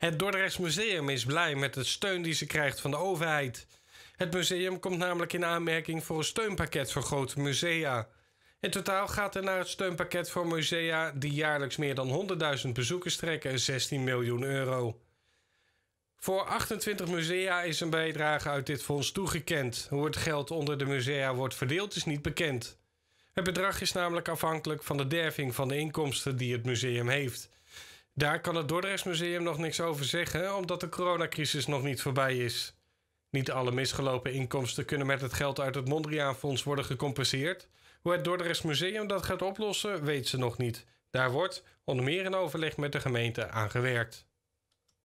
Het Dordrechts Museum is blij met de steun die ze krijgt van de overheid. Het museum komt namelijk in aanmerking voor een steunpakket voor grote musea. In totaal gaat er naar het steunpakket voor musea die jaarlijks meer dan 100.000 bezoekers trekken 16 miljoen euro. Voor 28 musea is een bijdrage uit dit fonds toegekend. Hoe het geld onder de musea wordt verdeeld is niet bekend. Het bedrag is namelijk afhankelijk van de derving van de inkomsten die het museum heeft. Daar kan het Dordrechtsmuseum nog niks over zeggen, omdat de coronacrisis nog niet voorbij is. Niet alle misgelopen inkomsten kunnen met het geld uit het Mondriaanfonds worden gecompenseerd. Hoe het Museum dat gaat oplossen, weet ze nog niet. Daar wordt, onder meer in overleg met de gemeente, aan gewerkt.